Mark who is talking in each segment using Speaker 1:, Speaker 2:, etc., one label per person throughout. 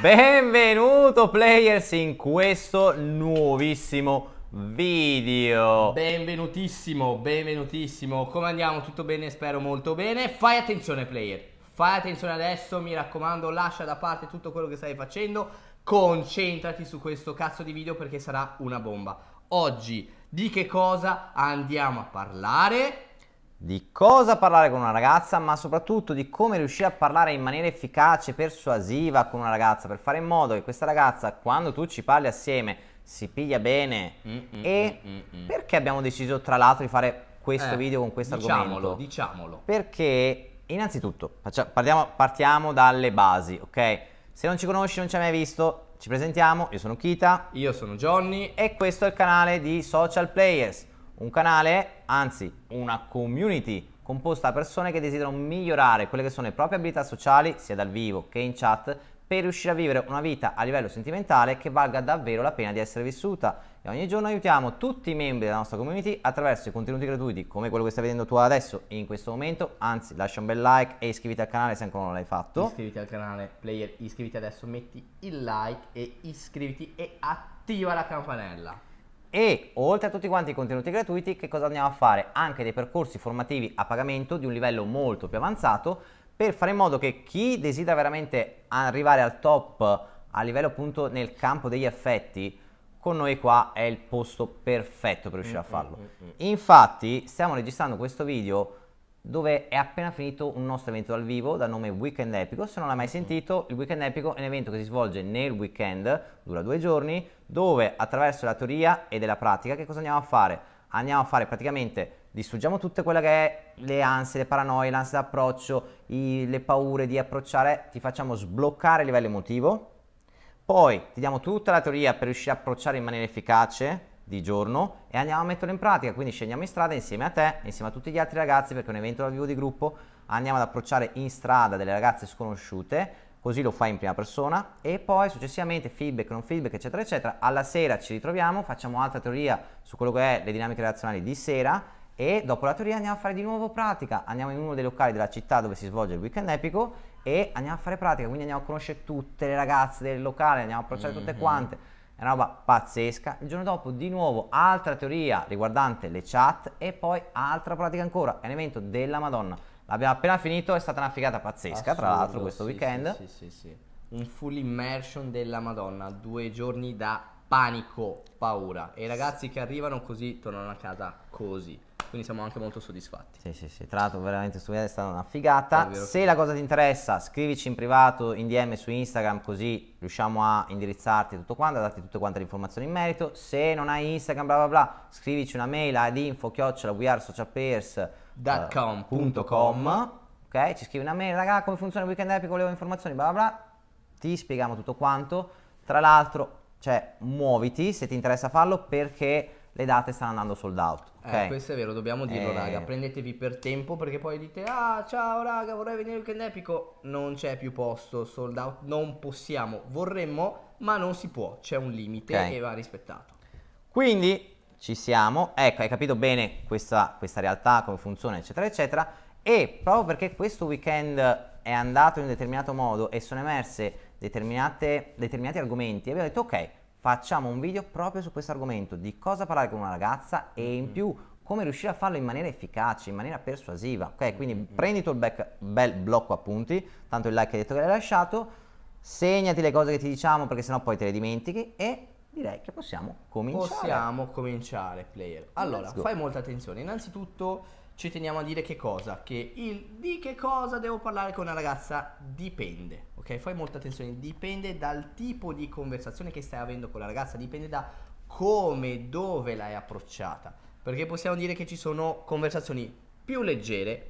Speaker 1: Benvenuto players in questo nuovissimo video
Speaker 2: Benvenutissimo, benvenutissimo Come andiamo? Tutto bene? Spero molto bene Fai attenzione player Fai attenzione adesso, mi raccomando Lascia da parte tutto quello che stai facendo Concentrati su questo cazzo di video perché sarà una bomba Oggi di che cosa andiamo a parlare? di cosa parlare
Speaker 1: con una ragazza, ma soprattutto di come riuscire a parlare in maniera efficace, persuasiva con una ragazza, per fare in modo che questa ragazza, quando tu ci parli assieme, si piglia bene. Mm, mm, mm e mm, mm, mm, perché abbiamo deciso, tra l'altro, di fare questo eh, video con questo diciamolo, argomento?
Speaker 2: Diciamolo,
Speaker 1: Perché, innanzitutto, partiamo, partiamo dalle basi, ok? Se non ci conosci, non ci hai mai visto, ci presentiamo, io sono Kita. Io sono Johnny. E questo è il canale di Social Players un canale, anzi una community composta da persone che desiderano migliorare quelle che sono le proprie abilità sociali, sia dal vivo che in chat, per riuscire a vivere una vita a livello sentimentale che valga davvero la pena di essere vissuta. E ogni giorno aiutiamo tutti i membri della nostra community attraverso i contenuti gratuiti come quello che stai vedendo tu adesso in questo momento. Anzi, lascia un bel like e iscriviti al canale se ancora non l'hai fatto. Iscriviti al canale player, iscriviti adesso,
Speaker 2: metti il like e iscriviti e attiva la campanella
Speaker 1: e oltre a tutti quanti i contenuti gratuiti che cosa andiamo a fare? Anche dei percorsi formativi a pagamento di un livello molto più avanzato per fare in modo che chi desidera veramente arrivare al top a livello appunto nel campo degli effetti con noi qua è il posto perfetto per riuscire a mm, mm, farlo. Mm, Infatti stiamo registrando questo video dove è appena finito un nostro evento dal vivo dal nome Weekend Epico. Se non l'hai mai sentito, il Weekend Epico è un evento che si svolge nel weekend, dura due giorni, dove attraverso la teoria e della pratica che cosa andiamo a fare? Andiamo a fare praticamente distruggiamo tutte quelle che è le ansie, le paranoie, l'ansia d'approccio, i, le paure di approcciare, ti facciamo sbloccare a livello emotivo, poi ti diamo tutta la teoria per riuscire a approcciare in maniera efficace di giorno e andiamo a metterlo in pratica, quindi scendiamo in strada insieme a te, insieme a tutti gli altri ragazzi perché è un evento dal vivo di gruppo, andiamo ad approcciare in strada delle ragazze sconosciute, così lo fai in prima persona e poi successivamente feedback, non feedback, eccetera, eccetera. Alla sera ci ritroviamo, facciamo altra teoria su quello che è le dinamiche relazionali di sera e dopo la teoria andiamo a fare di nuovo pratica, andiamo in uno dei locali della città dove si svolge il weekend epico e andiamo a fare pratica, quindi andiamo a conoscere tutte le ragazze del locale, andiamo a approcciare mm-hmm. tutte mhm. quante, è una roba pazzesca. Il giorno dopo di nuovo altra teoria riguardante le chat e poi altra pratica ancora, è un evento della Madonna. L'abbiamo appena finito, è stata una figata pazzesca, Assurdo, tra l'altro, questo sì, weekend. Sì,
Speaker 2: sì, sì, Un full immersion della Madonna, due giorni da panico, paura. E i ragazzi che arrivano così tornano a casa così. Quindi siamo anche molto soddisfatti.
Speaker 1: Sì, sì, sì. Tra l'altro, veramente studiare è stata una figata. Se la cosa ti interessa, scrivici in privato, in DM su Instagram, così riusciamo a indirizzarti tutto quanto, a darti tutte quante le informazioni in merito. Se non hai Instagram, bla bla bla, scrivici una mail ad info chiocciola wearesocialpairs.com www.weekendapico.com eh, Ok, ci scrivi una mail, raga, come funziona il Weekend Epic, volevo informazioni, bla bla bla. Ti spieghiamo tutto quanto. Tra l'altro, cioè, muoviti se ti interessa farlo perché le date stanno andando sold out. Eh, okay? Eh, questo
Speaker 2: è vero, dobbiamo dirlo, eh... raga. Prendetevi per tempo perché poi dite, ah, ciao, raga, vorrei venire il weekend epico. Non c'è più posto, sold out, non possiamo, vorremmo, ma non si può. C'è un limite okay. che va rispettato. Quindi
Speaker 1: ci siamo, ecco, hai capito bene questa, questa realtà, come funziona, eccetera, eccetera. E proprio perché questo weekend è andato in un determinato modo e sono emerse determinati argomenti, abbiamo detto ok, facciamo un video proprio su questo argomento, di cosa parlare con una ragazza e in mm-hmm. più come riuscire a farlo in maniera efficace, in maniera persuasiva. Ok, quindi mm-hmm. prendi il tuo bel blocco appunti, tanto il like hai detto che l'hai lasciato, segnati le cose che ti diciamo perché sennò poi te le dimentichi e direi che possiamo cominciare. Possiamo
Speaker 2: cominciare, player. Allora, fai molta attenzione. Innanzitutto ci teniamo a dire che cosa? Che il di che cosa devo parlare con una ragazza dipende, ok? Fai molta attenzione, dipende dal tipo di conversazione che stai avendo con la ragazza, dipende da come, dove l'hai approcciata. Perché possiamo dire che ci sono conversazioni più leggere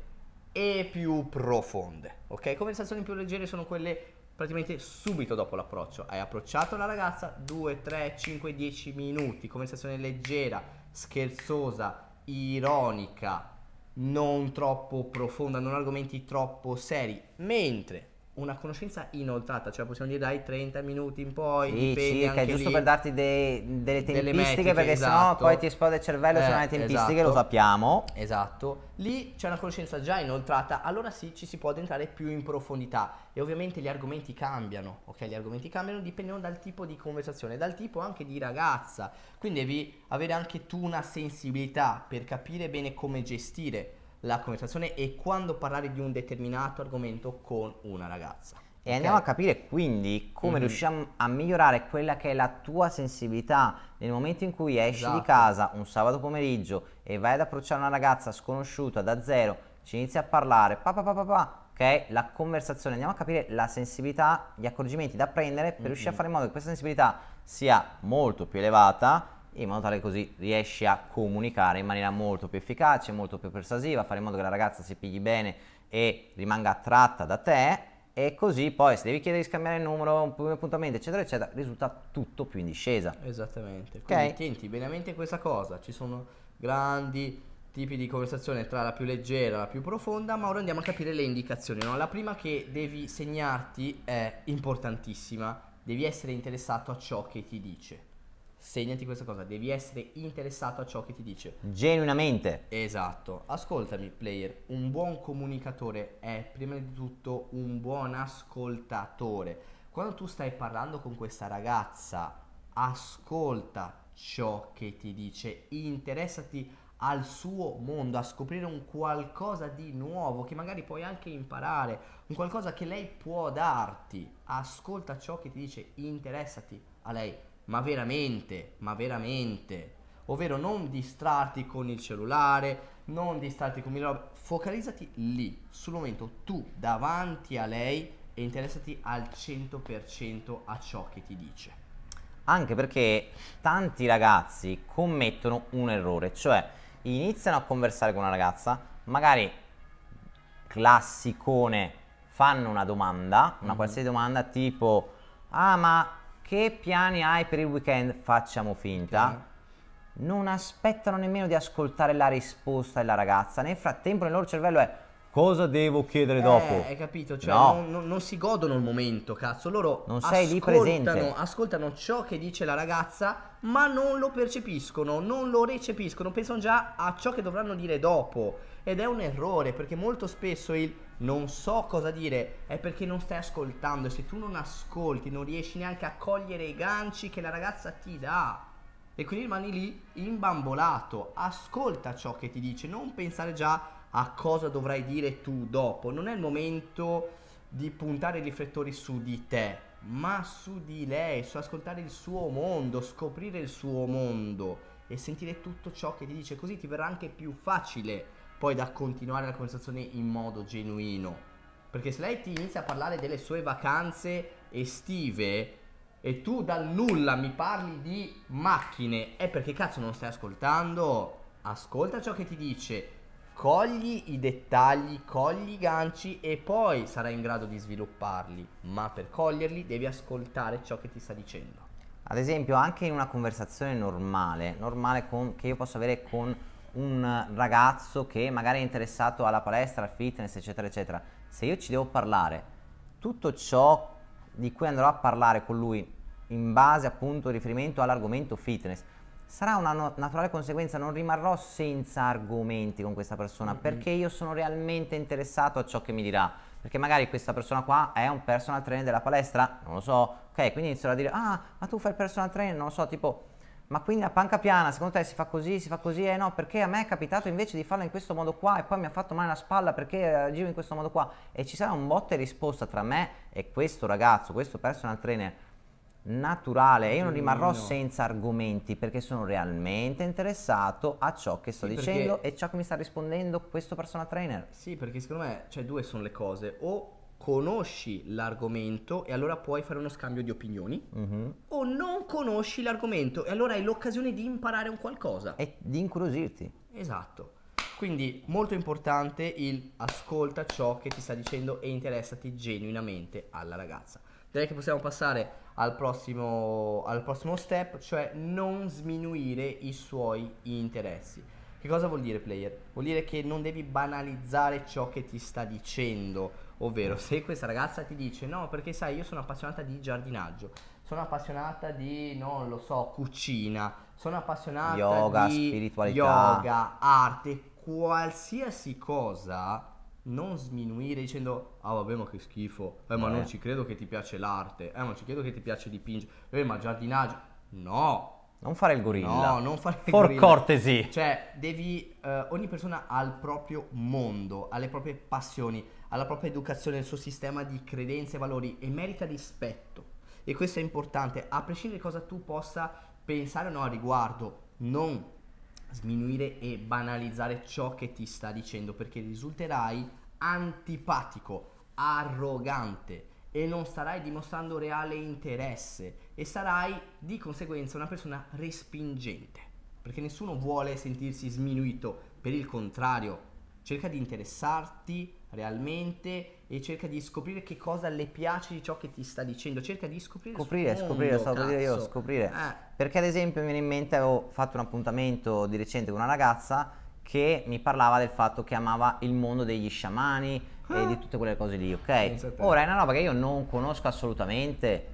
Speaker 2: e più profonde, ok? Conversazioni più leggere sono quelle praticamente subito dopo l'approccio. Hai approcciato la ragazza 2, 3, 5, 10 minuti, conversazione leggera, scherzosa, ironica, non troppo profonda, non argomenti troppo seri, mentre una conoscenza inoltrata, cioè possiamo dire dai 30 minuti in poi, sì, dipende circa, anche giusto lì. per darti dei, delle tempistiche delle metriche, perché esatto. sennò poi ti esplode il cervello eh, se non hai eh, tempistiche, esatto. lo sappiamo. Esatto. Lì c'è una conoscenza già inoltrata, allora sì, ci si può addentrare più in profondità e ovviamente gli argomenti cambiano, ok? Gli argomenti cambiano dipendono dal tipo di conversazione, dal tipo anche di ragazza. Quindi devi avere anche tu una sensibilità per capire bene come gestire la conversazione e quando parlare di un determinato argomento con una ragazza. E
Speaker 1: okay. andiamo a capire quindi come mm-hmm. riusciamo a migliorare quella che è la tua sensibilità nel momento in cui esci esatto. di casa un sabato pomeriggio e vai ad approcciare una ragazza sconosciuta da zero, ci inizi a parlare, pa pa pa pa, pa ok? La conversazione, andiamo a capire la sensibilità, gli accorgimenti da prendere per mm-hmm. riuscire a mhm. fare in modo che questa sensibilità sia molto più elevata in modo tale che così riesci a comunicare in maniera molto più efficace, molto più persuasiva, fare in modo che la ragazza si pigli bene e rimanga attratta da te e così poi se devi chiedere di scambiare il numero, un primo
Speaker 2: appuntamento eccetera eccetera risulta tutto più in discesa. Esattamente, quindi okay. a mente questa cosa, ci sono grandi tipi di conversazione tra la più leggera e la più profonda, ma ora andiamo a capire le indicazioni. No? La prima che devi segnarti è importantissima, devi essere interessato a ciò che ti dice segnati questa cosa, devi essere interessato a ciò che ti dice.
Speaker 1: Genuinamente.
Speaker 2: Esatto. Ascoltami, player, un buon comunicatore è prima di tutto un buon ascoltatore. Quando tu stai parlando con questa ragazza, ascolta ciò che ti dice, interessati al suo mondo, a scoprire un qualcosa di nuovo che magari puoi anche imparare, un qualcosa che lei può darti. Ascolta ciò che ti dice, interessati a lei ma veramente, ma veramente. Ovvero non distrarti con il cellulare, non distrarti con mille robe, focalizzati lì, sul momento tu davanti a lei e interessati al 100% a ciò che ti dice.
Speaker 1: Anche perché tanti ragazzi commettono un errore, cioè iniziano a conversare con una ragazza, magari classicone, fanno una domanda, una mm-hmm. qualsiasi domanda tipo "Ah, ma che piani hai per il weekend? Facciamo finta. Sì. Non aspettano nemmeno di ascoltare la risposta della ragazza. Nel frattempo, nel loro cervello è cosa devo chiedere eh, dopo? Hai capito? Cioè, no. non,
Speaker 2: non, non, si godono il momento, cazzo. Loro non sei lì presente. ascoltano ciò che dice la ragazza, ma non lo percepiscono, non lo recepiscono. Pensano già a ciò che dovranno dire dopo. Ed è un errore, perché molto spesso il non so cosa dire, è perché non stai ascoltando. E se tu non ascolti, non riesci neanche a cogliere i ganci che la ragazza ti dà. E quindi rimani lì imbambolato. Ascolta ciò che ti dice, non pensare già a cosa dovrai dire tu dopo. Non è il momento di puntare i riflettori su di te, ma su di lei, su ascoltare il suo mondo, scoprire il suo mondo e sentire tutto ciò che ti dice. Così ti verrà anche più facile poi da continuare la conversazione in modo genuino. Perché se lei ti inizia a parlare delle sue vacanze estive e tu dal nulla mi parli di macchine, è perché cazzo non stai ascoltando? Ascolta ciò che ti dice, cogli i dettagli, cogli i ganci e poi sarai in grado di svilupparli, ma per coglierli devi ascoltare ciò che ti sta dicendo.
Speaker 1: Ad esempio, anche in una conversazione normale, normale con, che io posso avere con un ragazzo che magari è interessato alla palestra, al fitness, eccetera, eccetera, se io ci devo parlare, tutto ciò di cui andrò a parlare con lui in base appunto riferimento all'argomento fitness, sarà una no- naturale conseguenza, non rimarrò senza argomenti con questa persona mm-hmm. perché io sono realmente interessato a ciò che mi dirà. Perché magari questa persona qua è un personal trainer della palestra, non lo so, ok, quindi inizierò a dire, ah, ma tu fai il personal trainer, non lo so, tipo, ma quindi a panca piana, secondo te si fa così, si fa così? Eh no, perché a me è capitato invece di farla in questo modo qua e poi mi ha fatto male la spalla perché agivo eh, in questo modo qua. E ci sarà un botte risposta tra me e questo ragazzo, questo personal trainer naturale e io non mm, rimarrò no. senza argomenti perché sono realmente
Speaker 2: interessato a ciò che sto sì, dicendo perché... e ciò che mi sta rispondendo questo personal trainer. Sì, perché secondo me, cioè due sono le cose, o conosci l'argomento e allora puoi fare uno scambio di opinioni mm-hmm. o non conosci l'argomento e allora hai l'occasione di imparare un qualcosa e di incuriosirti esatto quindi molto importante il ascolta ciò che ti sta dicendo e interessati genuinamente alla ragazza direi che possiamo passare al prossimo, al prossimo step cioè non sminuire i suoi interessi che cosa vuol dire player? Vuol dire che non devi banalizzare ciò che ti sta dicendo Ovvero, se questa ragazza ti dice no, perché sai, io sono appassionata di giardinaggio, sono appassionata di, non lo so, cucina, sono appassionata yoga, di spiritualità. yoga, arte, qualsiasi cosa, non sminuire dicendo ah vabbè ma che schifo, eh ma eh. non ci credo che ti piace l'arte, eh ma ci credo che ti piace dipingere, eh ma giardinaggio, no. Non fare il gorilla. No, non fare il For gorilla. For cortesy. Cioè, devi, eh, ogni persona ha il proprio mondo, ha le proprie passioni, alla propria educazione, al suo sistema di credenze e valori e merita rispetto. E questo è importante, a prescindere da cosa tu possa pensare o no a riguardo, non sminuire e banalizzare ciò che ti sta dicendo perché risulterai antipatico, arrogante e non starai dimostrando reale interesse e sarai di conseguenza una persona respingente perché nessuno vuole sentirsi sminuito, per il contrario cerca di interessarti realmente e cerca di scoprire che cosa le piace di ciò che ti sta dicendo, cerca di scoprire scoprire, mondo, scoprire, a dire io scoprire.
Speaker 1: Eh. Perché ad esempio mi viene in mente avevo fatto un appuntamento di recente con una ragazza che mi parlava del fatto che amava il mondo degli sciamani ah. e di ah. tutte quelle cose lì, ok? Ora è una roba che io non conosco assolutamente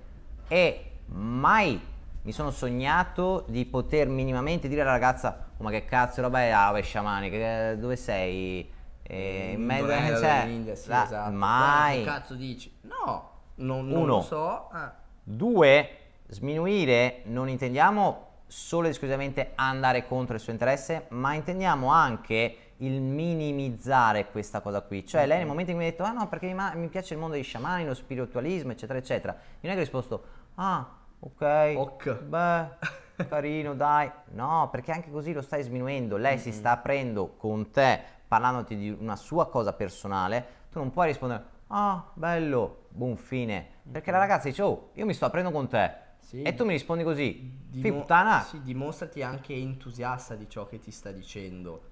Speaker 1: e mai mi sono sognato di poter minimamente dire alla ragazza, oh ma che cazzo roba è, ah, beh, sciamani, che, dove sei? E eh, in mm, mezzo a c'è India, sì, la, esatto. mai. Che cazzo
Speaker 2: dici? No, non, non Uno. lo so. Ah.
Speaker 1: Due, sminuire non intendiamo solo ed esclusivamente andare contro il suo interesse, ma intendiamo anche il minimizzare questa cosa qui. Cioè, lei nel momento in cui mi ha detto, ah no, perché mi, piace il mondo degli sciamani, lo spiritualismo, eccetera, eccetera, io non è che ho risposto, ah, ok, ok, beh, carino, dai. No, perché anche così lo stai sminuendo. Lei mm-hmm. si sta aprendo con te parlandoti di una sua cosa personale, tu non puoi rispondere, ah, bello, buon fine, perché la ragazza dice, oh, io mi sto aprendo
Speaker 2: con te. Sì, e tu mi rispondi così, dim- puttana. Sì, dimostrati anche entusiasta di ciò che ti sta dicendo.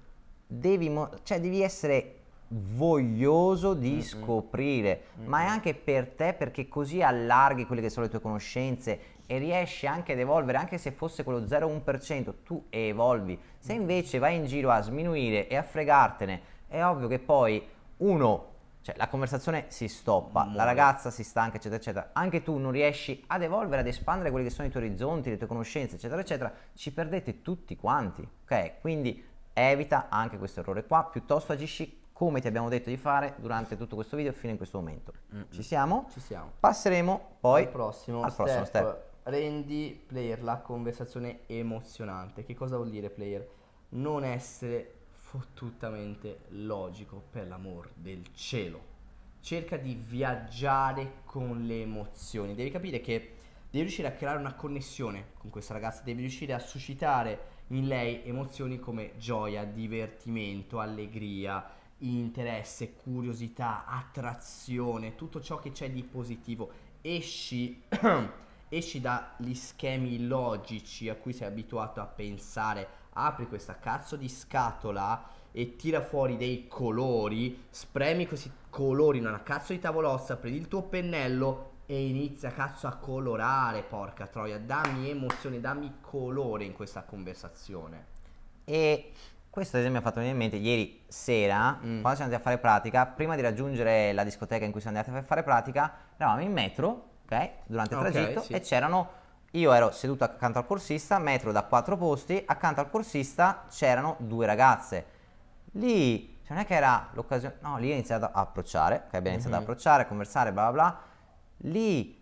Speaker 2: Devi, mo- cioè, devi essere voglioso
Speaker 1: di Mm-mm. scoprire, Mm-mm. ma è anche per te perché così allarghi quelle che sono le tue conoscenze, e riesci anche ad evolvere, anche se fosse quello 0,1%, tu evolvi. Se invece vai in giro a sminuire e a fregartene, è ovvio che poi uno, cioè la conversazione si stoppa, mm. la ragazza si stanca, eccetera, eccetera. Anche tu non riesci ad evolvere, ad espandere quelli che sono i tuoi orizzonti, le tue conoscenze, eccetera, eccetera. Ci perdete tutti quanti, ok? Quindi evita anche questo errore qua, piuttosto agisci come ti abbiamo detto di fare durante tutto questo video fino in questo momento. Mm. Ci siamo? Ci siamo. Passeremo poi al prossimo, al step. prossimo step
Speaker 2: rendi player la conversazione emozionante. Che cosa vuol dire player? Non essere fottutamente logico, per l'amor del cielo. Cerca di viaggiare con le emozioni. Devi capire che devi riuscire a creare una connessione con questa ragazza, devi riuscire a suscitare in lei emozioni come gioia, divertimento, allegria, interesse, curiosità, attrazione, tutto ciò che c'è di positivo. Esci esci dagli schemi logici a cui sei abituato a pensare, apri questa cazzo di scatola e tira fuori dei colori, spremi questi colori in una cazzo di tavolozza, prendi il tuo pennello e inizia cazzo a colorare, porca troia, dammi emozione, dammi colore in questa conversazione.
Speaker 1: E questo esempio mi ha fatto venire in mente ieri sera, mm. quando siamo andati a fare pratica, prima di raggiungere la discoteca in cui siamo andati a fare pratica, eravamo in metro ok? Durante il okay, tragitto sì. e c'erano io ero seduto accanto al corsista, metro da quattro posti, accanto al corsista c'erano due ragazze. Lì cioè non è che era l'occasione, no, lì ho iniziato a approcciare, che abbiamo iniziato mm-hmm. ad mhm. approcciare, a conversare, bla bla bla. Lì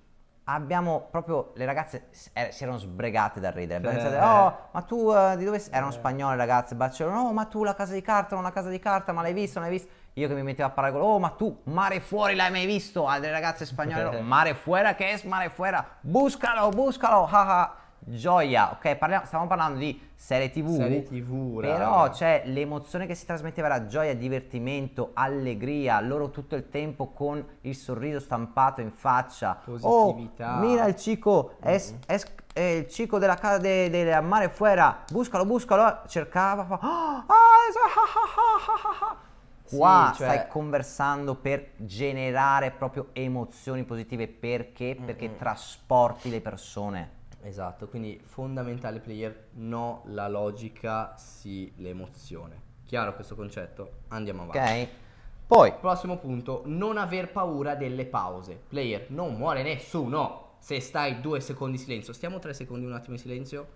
Speaker 1: abbiamo proprio, le ragazze er- si erano sbregate dal ridere, abbiamo iniziato, oh, ma tu uh, di dove sei? Erano eh. spagnole ragazze, Barcellona, oh, ma tu la casa di carta, non la casa di carta, ma l'hai vista, non l'hai vista? Io che mi mettevo a parlare con oh ma tu mare fuori l'hai mai visto? Altre ragazze spagnole, mare fuera che es mare fuera, buscalo, buscalo, haha. Gioia, ok, parliamo, stiamo parlando di serie tv, serie
Speaker 2: TV però
Speaker 1: c'è cioè, l'emozione che si trasmetteva era gioia, divertimento, allegria, loro tutto il tempo con il sorriso stampato in faccia, positività. Oh, mira il cico, mm. es, es, eh, il cico della casa del de, de mare fuori. buscalo, buscalo, cercava, fa, ah, ah, ah, ah, ah, ah, ah. ah. Qua sì, cioè... stai conversando per generare proprio emozioni positive perché? Mm, perché mm-hmm. trasporti le
Speaker 2: persone. Esatto, quindi fondamentale player, no la logica, sì l'emozione. Chiaro questo concetto? Andiamo avanti. Ok. Poi, prossimo punto, non aver paura delle pause. Player, non muore nessuno se stai due secondi in silenzio. Stiamo tre secondi un attimo in silenzio.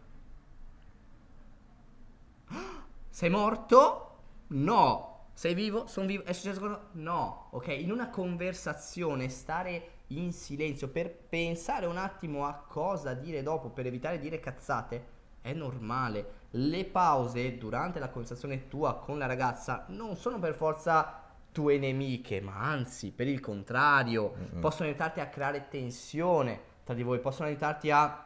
Speaker 2: Sei morto? No, sei vivo? Sono vivo. È successo qualcosa? No, ok? In una conversazione stare in silenzio per pensare un attimo a cosa dire dopo per evitare di dire cazzate è normale. Le pause durante la conversazione tua con la ragazza non sono per forza tue nemiche, ma anzi, per il contrario, mm-hmm. possono aiutarti a creare tensione tra di voi, possono aiutarti a,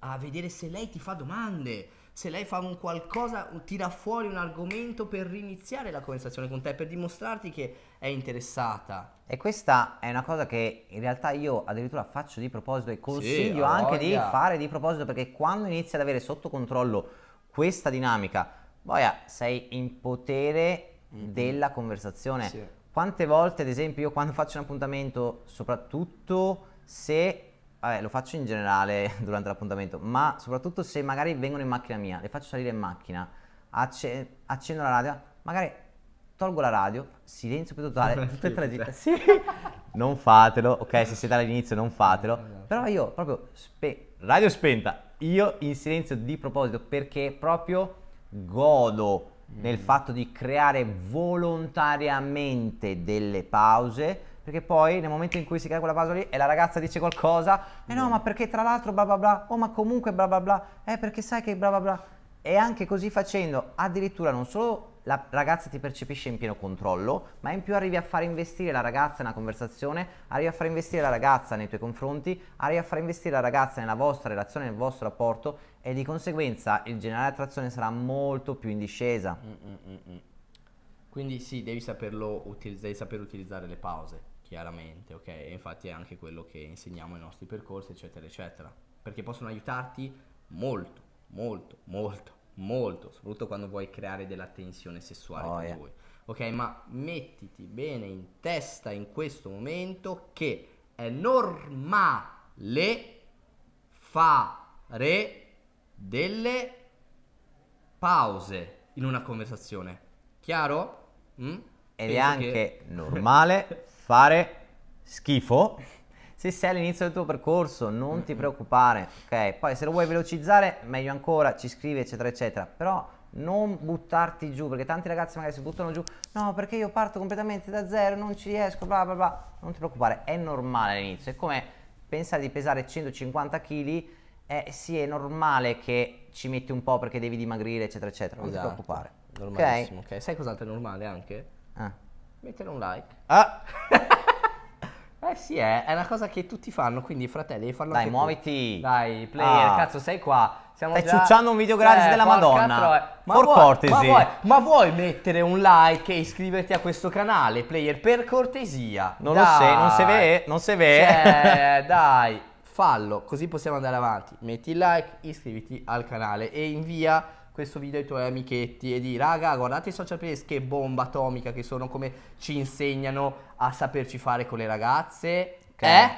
Speaker 2: a vedere se lei ti fa domande se lei fa un qualcosa, tira fuori un argomento per riniziare la conversazione con te, per dimostrarti che è interessata.
Speaker 1: E questa è una cosa che in realtà io addirittura faccio di proposito e consiglio sì, anche di fare di proposito perché quando inizi ad avere sotto controllo questa dinamica, boia, sei in potere mm-hmm. della conversazione. Sì. Quante volte, ad esempio, io quando faccio un appuntamento, soprattutto se vabbè, lo faccio in generale durante l'appuntamento, ma soprattutto se magari vengono in macchina mia, le faccio salire in macchina, acc- accendo la radio, magari tolgo la radio, silenzio più totale, tutte tutta la dita. sì, non fatelo, ok, se siete all'inizio non fatelo, esatto. però io proprio, spe- radio spenta, io in silenzio di proposito perché proprio godo mm. nel fatto di creare volontariamente delle pause, perché poi nel momento in cui si crea quella pausa lì e la ragazza dice qualcosa, e eh no, mm. ma perché tra l'altro bla bla bla, oh ma comunque bla bla bla, eh perché sai che bla bla bla. E anche così facendo, addirittura non solo la ragazza ti percepisce in pieno controllo, ma in più arrivi a far investire la ragazza in una conversazione, arrivi a far investire la ragazza nei tuoi confronti, arrivi a far investire la ragazza nella vostra relazione, nel vostro rapporto e di conseguenza il generale attrazione sarà molto più in discesa.
Speaker 2: Mm, mm, mm, mm. Quindi sì, devi saperlo utilizzare, devi saper utilizzare le pause chiaramente, ok? infatti è anche quello che insegniamo ai nostri percorsi, eccetera, eccetera, perché possono aiutarti molto, molto, molto, molto, soprattutto quando vuoi creare della tensione sessuale oh, tra yeah. voi. Ok, ma mettiti bene in testa in questo momento che è normale fare delle pause in una conversazione. Chiaro? Mm? Ed Penso è anche che...
Speaker 1: normale fare schifo se sei all'inizio del tuo percorso non ti preoccupare ok poi se lo vuoi velocizzare meglio ancora ci scrivi eccetera eccetera però non buttarti giù perché tanti ragazzi magari si buttano giù no perché io parto completamente da zero non ci riesco bla bla bla non ti preoccupare è normale all'inizio è come pensare di pesare 150 kg eh, sì è normale che ci metti un po' perché devi dimagrire eccetera eccetera non esatto. ti preoccupare normalissimo
Speaker 2: ok, sai cos'altro è normale anche? Ah mettere un like. Ah. eh sì, è, eh, è una cosa che tutti fanno, quindi fratelli, devi farlo Dai, anche tu. muoviti. Dai, player, Ah. cazzo, sei qua. Siamo Stai già- ciucciando un video gratis eh, della Madonna. Ma For vuoi- Ma ma vuoi mettere un like e iscriverti a questo canale, player, per cortesia? Non lo Dai. sei, non si vede, non si vede. Cioè, dai, fallo, così possiamo andare avanti. Metti il like, iscriviti al canale e invia questo video ai tuoi amichetti e di raga guardate i social place che bomba atomica che sono come ci insegnano a saperci fare con le ragazze. Okay. Eh?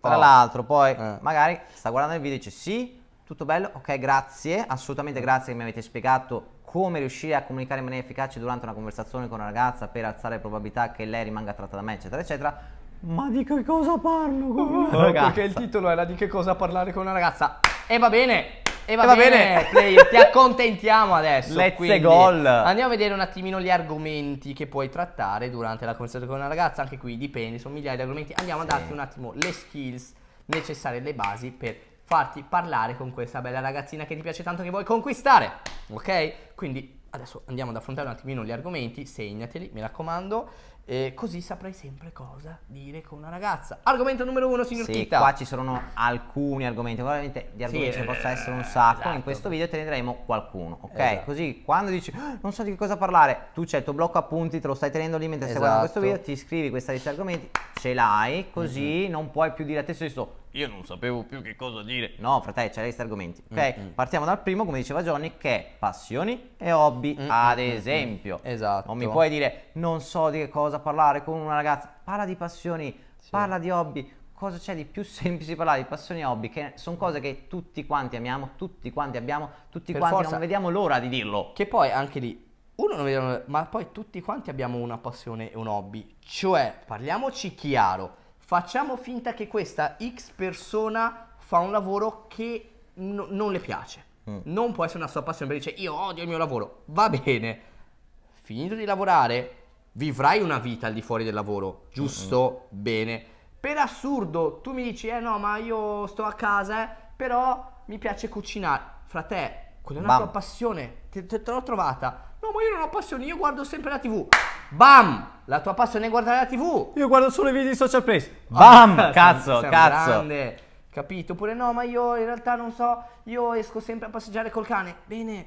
Speaker 2: Tra oh. l'altro poi eh. magari
Speaker 1: sta guardando il video e dice sì, tutto bello, ok grazie, assolutamente eh. grazie che mi avete spiegato come riuscire a comunicare in maniera efficace durante una conversazione con una ragazza per alzare la probabilità che lei rimanga tratta da
Speaker 2: me, eccetera, eccetera.
Speaker 1: Ma di che cosa parlo con una oh, ragazza?
Speaker 2: Perché il titolo era di che cosa parlare con una ragazza. E va bene, e va, e va bene, bene. Player, ti accontentiamo adesso. Let's quindi. gol. Andiamo a vedere un attimino gli argomenti che puoi trattare durante la conversazione con una ragazza. Anche qui dipende, sono migliaia di argomenti. Andiamo sì. a darti un attimo le skills necessarie, le basi per farti parlare con questa bella ragazzina che ti piace tanto che vuoi conquistare. Ok? Quindi adesso andiamo ad affrontare un attimino gli argomenti, segnateli, mi raccomando. E così saprai sempre cosa dire con una ragazza. Argomento numero uno, signor sì, Titta. qua ci sono
Speaker 1: alcuni argomenti, probabilmente di argomenti sì, ce ne eh, possa essere un sacco. Esatto. In questo video te ne daremo qualcuno, ok? Esatto. Così quando dici oh, non so di che cosa parlare, tu c'è il tuo blocco appunti, te lo stai tenendo lì mentre esatto. stai guardando questo esatto. video, ti scrivi questa lista di argomenti, ce l'hai, così mm-hmm. non puoi più dire a te stesso io non sapevo più che cosa dire. No, fratello, c'è questi argomenti. Ok, mm-hmm. partiamo dal primo, come diceva Johnny, che è passioni e hobby, mm-hmm. ad esempio. Esatto. Non mi puoi dire non so di che cosa cosa parlare con una ragazza, parla di passioni, sì. parla di hobby. Cosa c'è di più semplice parlare di passioni e hobby? Che
Speaker 2: sono cose che tutti quanti amiamo, tutti quanti abbiamo, tutti per quanti forza. non vediamo l'ora di dirlo. Che poi anche lì, uno non vediamo, ma poi tutti quanti abbiamo una passione e un hobby. Cioè, parliamoci chiaro, facciamo finta che questa X persona fa un lavoro che n- non le piace. Mm. Non può essere una sua passione perché dice io odio il mio lavoro. Va bene, finito di lavorare, vivrai una vita al di fuori del lavoro, giusto? Mm-hmm. Bene. Per assurdo, tu mi dici, eh no, ma io sto a casa, eh, però mi piace cucinare. Frate, quella è una tua passione, te, te, te, l'ho trovata. No, ma io non ho passione, io guardo sempre la TV. Bam! La tua passione è guardare la TV. Io guardo solo i video di social place. Ah, Bam! Ah, cazzo, sei, cazzo. Grande. Capito? Oppure no, ma io in realtà non so, io esco sempre a passeggiare col cane. Bene,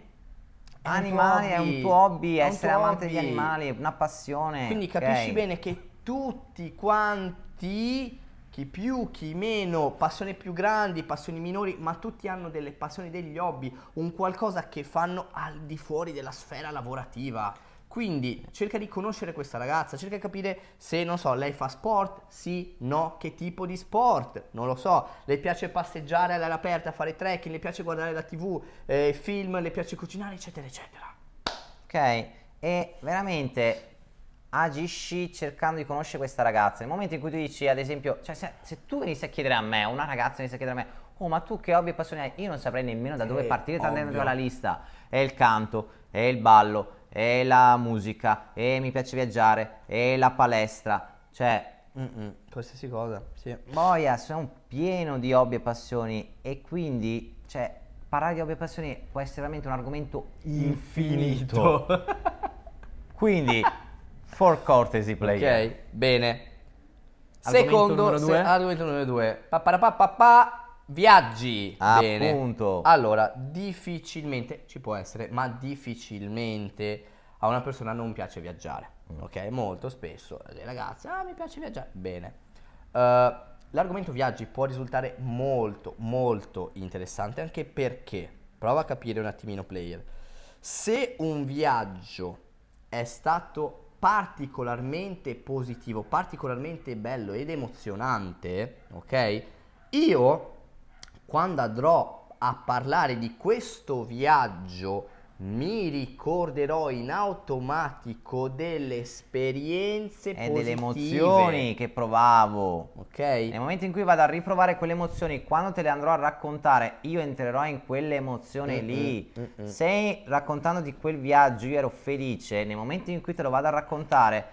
Speaker 2: animali è un tuo hobby, un essere tuo amante hobby. degli animali, una passione. Quindi capisci bene che tutti quanti, chi più, chi meno, passioni più grandi, passioni minori, ma tutti hanno delle passioni, degli hobby, un qualcosa che fanno al di fuori della sfera lavorativa. Quindi cerca di conoscere questa ragazza, cerca di capire se, non so, lei fa sport, sì, no, che tipo di sport, non lo so, le piace passeggiare all'aria aperta, fare trekking, le piace guardare la tv, eh, film, le piace cucinare, eccetera, eccetera. Ok, e veramente agisci cercando di conoscere questa
Speaker 1: ragazza. Nel momento in cui tu dici, ad esempio, cioè se, se tu venissi a chiedere a me, una ragazza venisse a chiedere a me, oh ma tu che hobby e passione hai? Io non saprei nemmeno da dove eh, partire, tanto la lista. È il canto, è il ballo, e la musica, e mi piace viaggiare, e la palestra, cioè... Mm-mm, qualsiasi cosa, sì. Boia, sono pieno di hobby e passioni e quindi, cioè, parlare di hobby e passioni può essere veramente un argomento infinito.
Speaker 2: infinito. quindi, for courtesy player. Ok, bene.
Speaker 1: Argomento Secondo, numero due. Se,
Speaker 2: argomento numero due. Pa, pa, pa, pa, pa. Viaggi. Appunto. Bene. Allora, difficilmente, ci può essere, ma difficilmente a una persona non piace viaggiare. Mm. Ok? Molto spesso le ragazze, ah mi piace viaggiare. Bene. Uh, l'argomento viaggi può risultare molto, molto interessante anche perché, prova a capire un attimino player, se un viaggio è stato particolarmente positivo, particolarmente bello ed emozionante, ok? Io quando andrò a parlare di questo viaggio mi ricorderò in automatico delle esperienze e positive. delle emozioni
Speaker 1: che provavo. Ok.
Speaker 2: Nel momento in cui vado a riprovare quelle emozioni, quando te le andrò a
Speaker 1: raccontare, io entrerò in quelle emozioni mm, mm, lì. Mm-mm. Se raccontando di quel viaggio io ero felice, nel momento in cui te lo vado a raccontare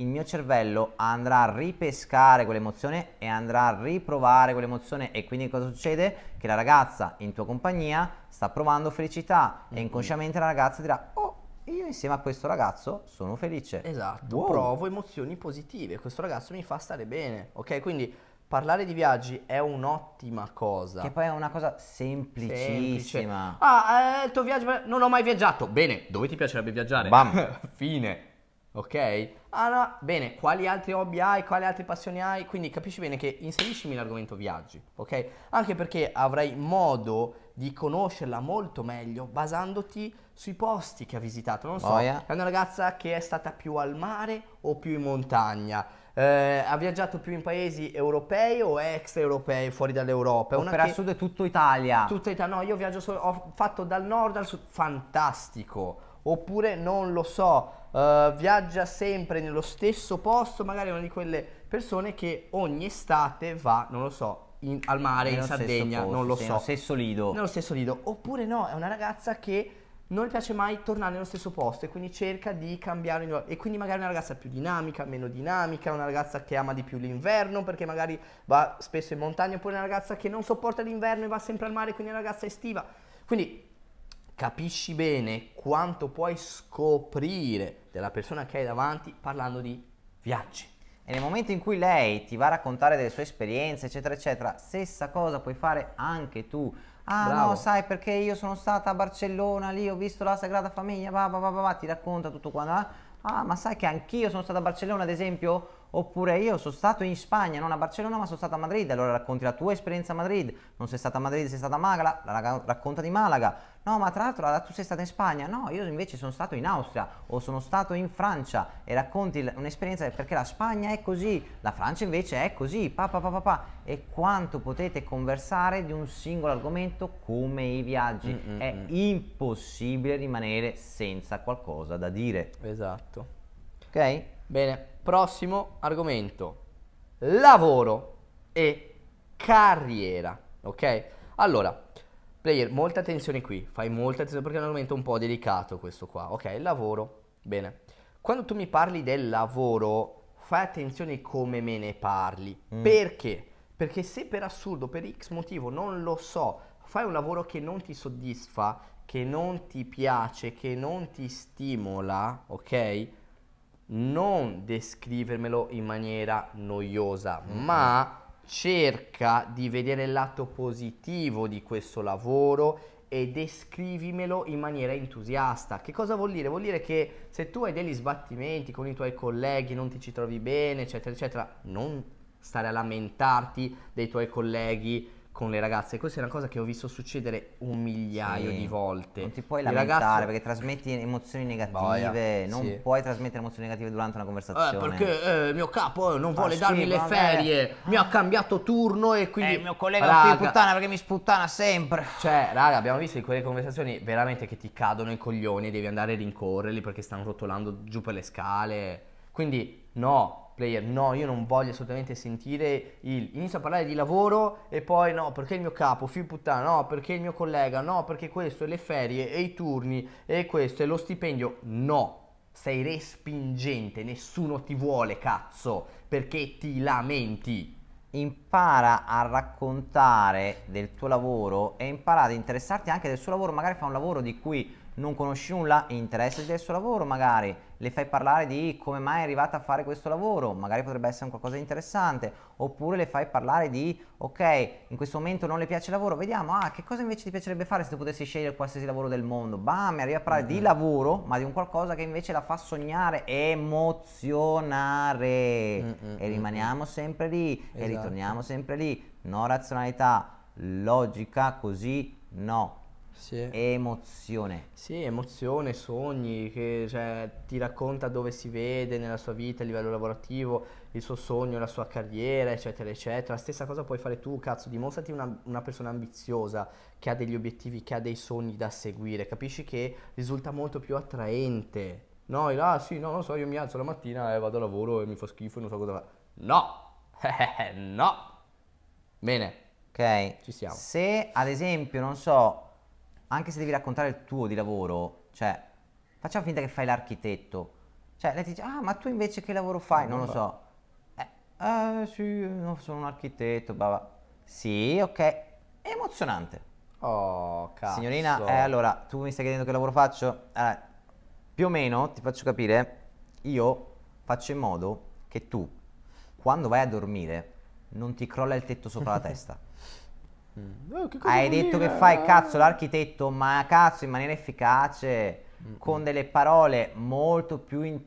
Speaker 1: il mio cervello andrà a ripescare quell'emozione e andrà a riprovare quell'emozione e quindi cosa succede? Che la ragazza in tua compagnia sta provando felicità mm-hmm. e inconsciamente la ragazza dirà
Speaker 2: oh io insieme a questo ragazzo sono felice. Esatto, wow. provo emozioni positive, questo ragazzo mi fa stare bene, ok? Quindi parlare di viaggi è un'ottima cosa. Che poi è una cosa semplicissima. Semplice. Ah, eh, il tuo viaggio... Non ho mai viaggiato. Bene, dove ti piacerebbe viaggiare? Bam! Fine. Ok? Ana, bene, quali altri hobby hai, quali altre passioni hai? Quindi capisci bene che inseriscimi l'argomento viaggi, ok? Anche perché avrai modo di conoscerla molto meglio basandoti sui posti che ha visitato. Non so, Boia. è una ragazza che è stata più al mare o più in montagna. Eh, ha viaggiato più in paesi europei o extraeuropei fuori dall'Europa? Una per che... sud è tutto Italia. Tutta Italia, no, io viaggio solo, ho fatto dal nord al sud, fantastico oppure non lo so, uh, viaggia sempre nello stesso posto, magari è una di quelle persone che ogni estate va, non lo so, in, al mare, nello in Sardegna, posto, non lo so. Nello
Speaker 1: stesso lido. Nello
Speaker 2: stesso lido. Oppure no, è una ragazza che non le piace mai tornare nello stesso posto e quindi cerca di cambiare. E quindi magari una ragazza più dinamica, meno dinamica, una ragazza che ama di più l'inverno perché magari va spesso in montagna, oppure una ragazza che non sopporta l'inverno e va sempre al mare, quindi è una ragazza estiva. Quindi capisci bene quanto puoi scoprire della persona che hai davanti parlando di viaggi.
Speaker 1: E nel momento in cui lei ti va a raccontare delle sue esperienze, eccetera, eccetera, stessa cosa puoi fare anche tu.
Speaker 2: Ah Bravo. no, sai
Speaker 1: perché io sono stata a Barcellona, lì ho visto la Sagrada Famiglia, va, va, va, va, ti racconta tutto quanto. Eh. Ah, ma sai che anch'io sono stata a Barcellona, ad esempio? Oppure io sono stato in Spagna, non a Barcellona, ma sono stato a Madrid. Allora racconti la tua esperienza a Madrid. Non sei stata a Madrid, sei stata a Malaga, la racconta di Malaga. No, ma tra l'altro ah, tu sei stata in Spagna. No, io invece sono stato in Austria o sono stato in Francia e racconti un'esperienza perché la Spagna è così, la Francia invece è così, pa, pa, pa, pa E quanto potete conversare di un singolo argomento come i viaggi. Mm-mm-mm. È mm. impossibile rimanere senza
Speaker 2: qualcosa da dire. Esatto. Ok? Bene, prossimo argomento. Lavoro e carriera, ok? Allora, player, molta attenzione qui, fai molta attenzione perché è un argomento un po' delicato questo qua, ok? Lavoro, bene. Quando tu mi parli del lavoro, fai attenzione come me ne parli. Mm. Perché? Perché se per assurdo, per X motivo, non lo so, fai un lavoro che non ti soddisfa, che non ti piace, che non ti stimola, ok? non descrivermelo in maniera noiosa, mm-hmm. ma cerca di vedere il lato positivo di questo lavoro e descrivimelo in maniera entusiasta. Che cosa vuol dire? Vuol dire che se tu hai degli sbattimenti con i tuoi colleghi, non ti ci trovi bene, eccetera, eccetera, non stare a lamentarti dei tuoi colleghi, con le ragazze. Questa è una cosa che ho visto succedere un migliaio sì. di volte. Non ti puoi lamentare ragazze... perché trasmetti
Speaker 1: emozioni negative. Boia. Non sì. puoi trasmettere emozioni negative durante una conversazione. Eh, perché
Speaker 2: eh, mio capo eh, non vuole ah, darmi le ferie, vabbè. mi ha cambiato turno e quindi. Eh, mio collega raga, è puttana perché mi sputtana sempre. Cioè, raga, abbiamo visto in quelle conversazioni veramente che ti cadono i coglioni, e devi andare a rincorrerli perché stanno rotolando giù per le scale. Quindi, no, player, no, io non voglio assolutamente sentire il inizio a parlare di lavoro e poi no, perché il mio capo, fi puttana, no, perché il mio collega, no, perché questo e le ferie e i turni e questo e lo stipendio, no. Sei respingente, nessuno ti vuole, cazzo, perché ti lamenti. Impara a raccontare del tuo
Speaker 1: lavoro e impara ad interessarti anche del suo lavoro, magari fa un lavoro di cui non conosci nulla e interessi del suo lavoro magari, le fai parlare di come mai è arrivata a fare questo lavoro, magari potrebbe essere un qualcosa di interessante, oppure le fai parlare di ok, in questo momento non le piace il lavoro, vediamo, ah, che cosa invece ti piacerebbe fare se tu potessi scegliere qualsiasi lavoro del mondo? Bam, mi arriva a parlare mm-hmm. di
Speaker 2: lavoro,
Speaker 1: ma di un qualcosa che invece la fa sognare, emozionare. Mm-hmm. E rimaniamo sempre lì, esatto. e ritorniamo sempre lì. No razionalità, logica, così no. Sì. Emozione.
Speaker 2: Sì, emozione, sogni, che cioè, ti racconta dove si vede nella sua vita a livello lavorativo, il suo sogno, la sua carriera, eccetera, eccetera. Stessa cosa puoi fare tu, cazzo, dimostrati una, una persona ambiziosa, che ha degli obiettivi, che ha dei sogni da seguire, capisci che risulta molto più attraente. No, là, ah, sì, no, non so, io mi alzo la mattina e vado al lavoro e mi fa schifo e non so cosa fare. No! no! Bene. Ok. Ci siamo. Se,
Speaker 1: ad esempio, non so, anche se devi raccontare il tuo di lavoro, cioè, facciamo finta che fai l'architetto. Cioè, lei ti dice, ah, ma tu invece che lavoro fai? Non, lo so. Eh, eh sì, no, sono un architetto, bava. Sì, ok. È emozionante. Oh, cazzo. Signorina, eh, allora, tu mi stai chiedendo che lavoro faccio? Allora, eh, più o meno, ti faccio capire, io faccio in modo che tu, quando vai a dormire, non ti crolla il tetto sopra la testa. No, mm. eh, Hai detto dire? che fai cazzo l'architetto, ma cazzo in maniera efficace, mm-hmm. con delle parole molto più in,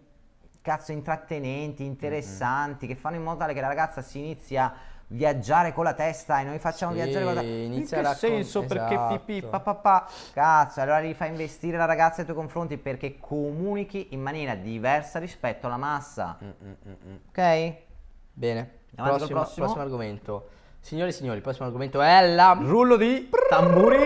Speaker 1: cazzo intrattenenti, interessanti, mm-hmm. che fanno in modo tale che la ragazza si inizia a viaggiare con la testa e noi facciamo sì, viaggiare con la testa. In che raccont- senso? Esatto. Perché pipì, papà, pa. cazzo, allora li fa investire la ragazza ai tuoi confronti perché comunichi in maniera diversa rispetto alla massa. mm mm, mm, mm. Ok?
Speaker 2: Bene, prossimo, prossimo argomento. Signore e signori, il prossimo argomento è la... Rullo di tamburi.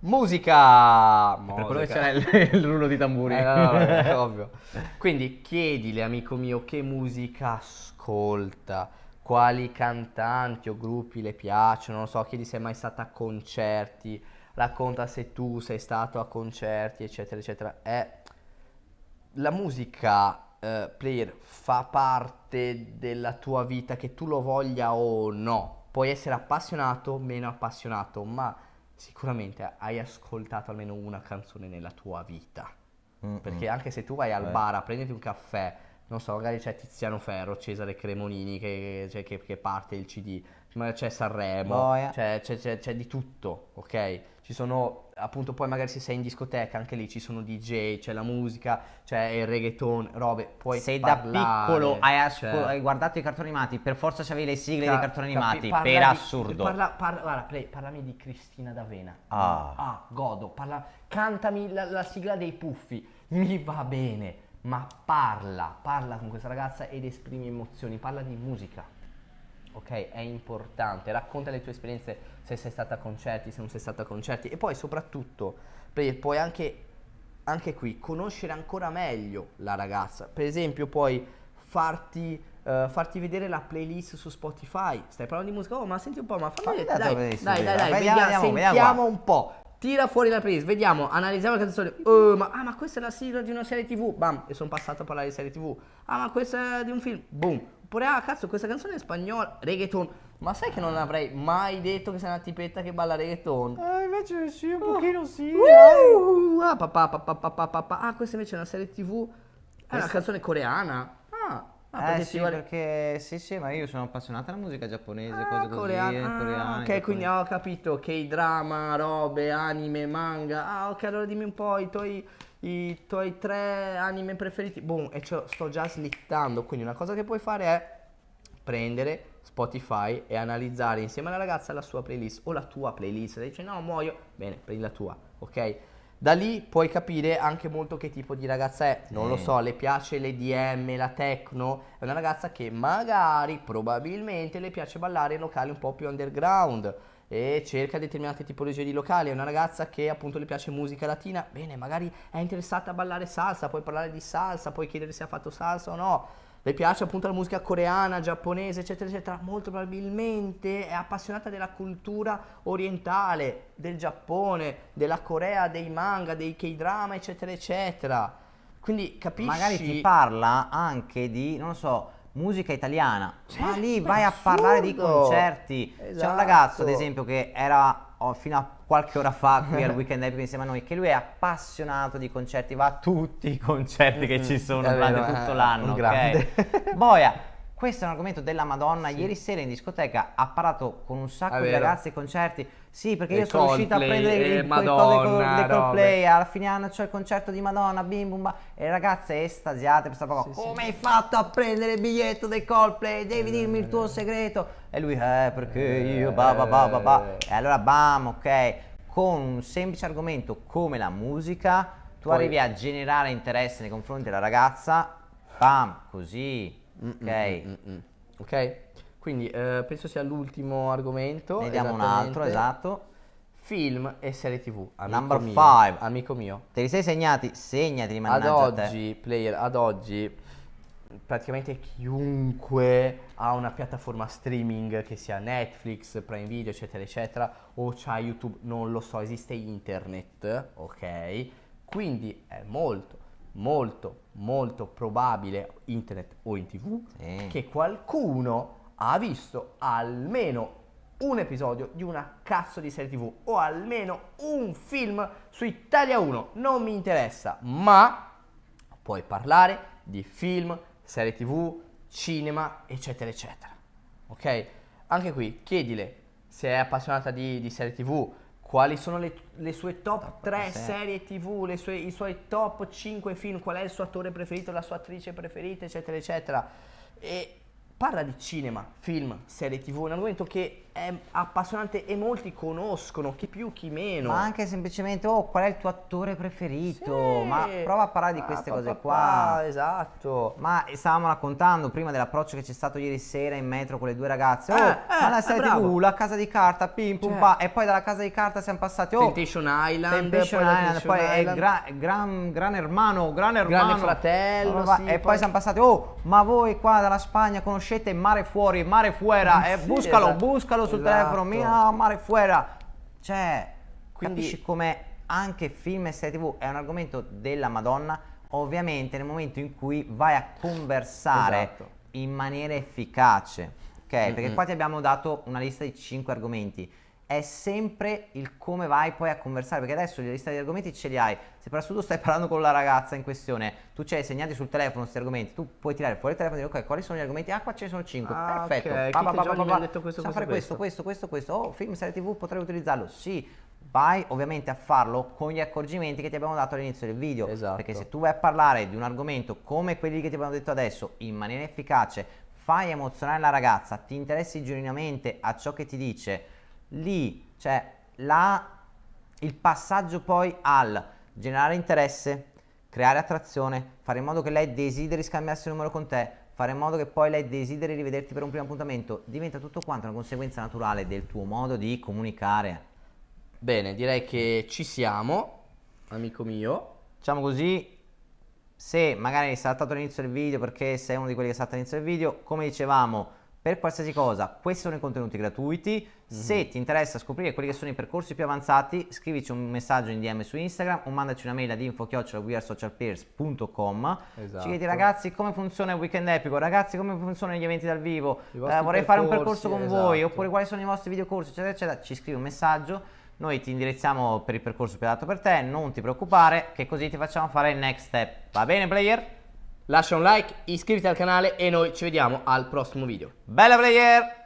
Speaker 2: Musica! È per quello che c'era il, il rullo di tamburi. Eh, no, no, è ovvio. Quindi chiedile, amico mio, che musica ascolta, quali cantanti o gruppi le piacciono, non so, chiedi se è mai stata a concerti, racconta se tu sei stato a concerti, eccetera, eccetera. È... Eh, la musica eh, player fa parte della tua vita, che tu lo voglia o no, puoi essere appassionato o meno appassionato, ma sicuramente hai ascoltato almeno una canzone nella tua vita. Mm-hmm. Perché anche se tu vai al eh. bar a prenderti un caffè, non so, magari c'è Tiziano Ferro, Cesare Cremonini che, cioè, che, che parte il CD, ma c'è Sanremo, no, eh. c'è, c'è, c'è, c'è di tutto, ok? ci sono appunto poi magari se sei in discoteca anche lì ci sono DJ, c'è la musica, c'è il reggaeton, robe, puoi se parlare, da piccolo hai, cioè... hai, guardato i cartoni animati, per forza c'avevi le sigle Ca- dei cartoni animati, capi- per di, assurdo. Parla, parla, guarda, play, parlami di Cristina D'Avena. Ah. ah godo, parla, cantami la, la sigla dei puffi, mi va bene, ma parla, parla con questa ragazza ed esprimi emozioni, parla di musica ok? È importante, racconta le tue esperienze se sei stata a concerti, se non sei stata a concerti e poi soprattutto, puoi anche, anche qui, conoscere ancora meglio la ragazza, per esempio puoi farti... Uh, farti vedere la playlist su Spotify. Stai parlando di musica? Oh, ma senti un po', ma fammi vedere. Dai, dai, dai, dai, dai, vediamo, vediamo, sentiamo vediamo un po'. Tira fuori la playlist, vediamo, analizziamo la canzone. Uh, ma, ah, ma questa è la sigla di una serie TV. Bam, e sono passato a parlare di serie TV. Ah, ma questa è di un film. Boom. Oppure, ah, cazzo, questa canzone è spagnola, reggaeton. Ma sai che non avrei mai detto che sei una tipetta che balla reggaeton? Eh, invece sì, un oh. pochino sì. Uh, ah, questa invece è una serie tv. È una canzone coreana. Ah. Ah, eh sì, vuole...
Speaker 1: perché sì, sì, ma io sono appassionata alla musica giapponese, ah, cose coreana, ah, coreane. Ok, giapponese. quindi ho
Speaker 2: capito che i drama, robe, anime, manga. Ah, ok, allora dimmi un po' i tuoi i tuoi tre anime preferiti, boom, e sto già slittando. Quindi una cosa che puoi fare è prendere Spotify e analizzare insieme alla ragazza la sua playlist o la tua playlist. Se dice no, muoio, bene, prendi la tua, ok? Da lì puoi capire anche molto che tipo di ragazza è. Non mm. lo so, le piace le DM, la techno. È una ragazza che magari, probabilmente, le piace ballare in locali un po' più underground e cerca determinate tipologie di locali. È una ragazza che appunto le piace musica latina, bene, magari è interessata a ballare salsa, puoi parlare di salsa, puoi chiedere se ha fatto salsa o no. Le piace appunto la musica coreana, giapponese, eccetera, eccetera. Molto probabilmente è appassionata della cultura orientale, del Giappone, della Corea, dei manga, dei k-drama, eccetera, eccetera. Quindi capisci. Magari ti
Speaker 1: parla anche di, non lo so, musica italiana. Certo, ma lì vai assurdo. a parlare di concerti. Esatto. C'è un ragazzo, ad esatto. esempio, che era oh, fino a qualche ora fa qui al weekend epico insieme a noi, che lui è appassionato di concerti, va a tutti i concerti che ci sono vero, durante eh, tutto l'anno. ok? Boia. Questo è un argomento della Madonna. Sì. Ieri sera in discoteca ha parlato con un sacco di ragazzi ai concerti. Sì, perché io sono riuscita a prendere il eh, Madonna, le Coldplay, alla fine anno c'è il concerto di Madonna, bim bum ba, e ragazze estasiate per roba. Sì, Come sì. hai fatto a prendere il biglietto dei Coldplay? Devi eh, dirmi il tuo segreto. E lui, eh, perché eh. io, ba ba ba ba ba. E allora bam, ok. Con un semplice argomento come la musica, tu Poi... arrivi a generare interesse nei confronti della ragazza, bam, così, mm, mm, ok?
Speaker 2: Mm, mm, mm, ok? Quindi eh, penso sia l'ultimo argomento. Vediamo un altro, esatto. Film e serie tv. Number 5. Amico mio. Te li sei segnati? Segnati, mannaggia Ad oggi, player, ad oggi praticamente chiunque ha una piattaforma streaming che sia Netflix, Prime Video, eccetera, eccetera, o c'ha YouTube, non lo so, esiste internet, ok? Quindi è molto, molto, molto probabile, internet o in tv, sì. che qualcuno ha visto almeno un episodio di una cazzo di serie tv o almeno un film su Italia 1, non mi interessa, ma puoi parlare di film, serie tv, cinema, eccetera, eccetera. Ok? Anche qui chiedile se è appassionata di, di serie tv, quali sono le, le sue top, 3 serie tv, sue, i suoi top 5 film, qual è il suo attore preferito, la sua attrice preferita, eccetera, eccetera. E parla di cinema, film, serie tv, un argomento che è appassionante e molti conoscono, chi più, chi meno. Ma anche
Speaker 1: semplicemente, oh, qual è il tuo attore preferito? Sì. Ma prova a parlare di ah, queste ah, cose qua. Esatto. Ma eh, stavamo raccontando prima dell'approccio che c'è stato ieri sera in metro con le due ragazze. Oh, eh, eh ma la serie eh, TV, la casa di carta, pim pum cioè. pa. Certo. E poi dalla casa di carta siamo passati, oh,
Speaker 2: Temptation Island. Temptation poi Island, Temptation poi Island. è gra,
Speaker 1: gran, gran Hermano, Gran Hermano. Grande fratello, allora, sì, E poi, poi siamo passati, oh, ma voi qua dalla Spagna conoscete Mare Fuori, Mare Fuera, eh, eh sì, buscalo, esatto. buscalo guardo sul esatto. telefono, mi amare ah, mare fuera. Cioè, Quindi... capisci come anche film e serie tv è un argomento della Madonna, ovviamente nel momento in cui vai a conversare esatto. in maniera efficace. Ok, mm-hmm. perché qua ti abbiamo dato una lista di 5 argomenti è sempre il come vai poi a conversare, perché adesso la lista di argomenti ce li hai, se per assurdo stai parlando con la ragazza in questione, tu ci hai segnati sul telefono questi argomenti, tu puoi tirare fuori il telefono e dire ok, quali sono gli argomenti? Ah, qua ce ne sono 5, ah, perfetto, okay. pa, pa, pa, pa, detto questo, questo, fare questo, questo, questo, questo, oh, film, serie tv, potrei utilizzarlo, sì, vai ovviamente a farlo con gli accorgimenti che ti abbiamo dato all'inizio del video, esatto. perché se tu vai a parlare di un argomento come quelli che ti abbiamo detto adesso, in maniera efficace, fai emozionare la ragazza, ti interessi genuinamente a ciò che ti dice, lì c'è cioè, il passaggio poi al generare interesse, creare attrazione, fare in modo che lei desideri scambiarsi il numero con te, fare in modo che poi lei desideri rivederti per un primo appuntamento, diventa tutto quanto una conseguenza naturale del tuo modo di comunicare. Bene, direi che ci siamo, amico mio. Diciamo così, se magari hai saltato all'inizio del video perché sei uno di quelli che salta all'inizio del video, come dicevamo, per qualsiasi cosa. Questi sono i contenuti gratuiti. Mhm. Se mm-hmm. ti interessa scoprire quelli che sono i percorsi più avanzati, scrivici un messaggio in DM su Instagram o mandaci una mail ad info Esatto. Ci chiedi esatto. ragazzi come funziona il weekend epico, ragazzi come funzionano gli eventi dal vivo, eh, vorrei fare un percorso con esatto. voi oppure quali sono i vostri videocorsi, eccetera, eccetera. Ci scrivi un messaggio. Noi ti indirizziamo per il percorso più adatto per te, non ti preoccupare, che così ti facciamo
Speaker 2: fare il next step. Va bene, player? lascia un like, iscriviti al canale e noi ci vediamo al prossimo video. Bella player!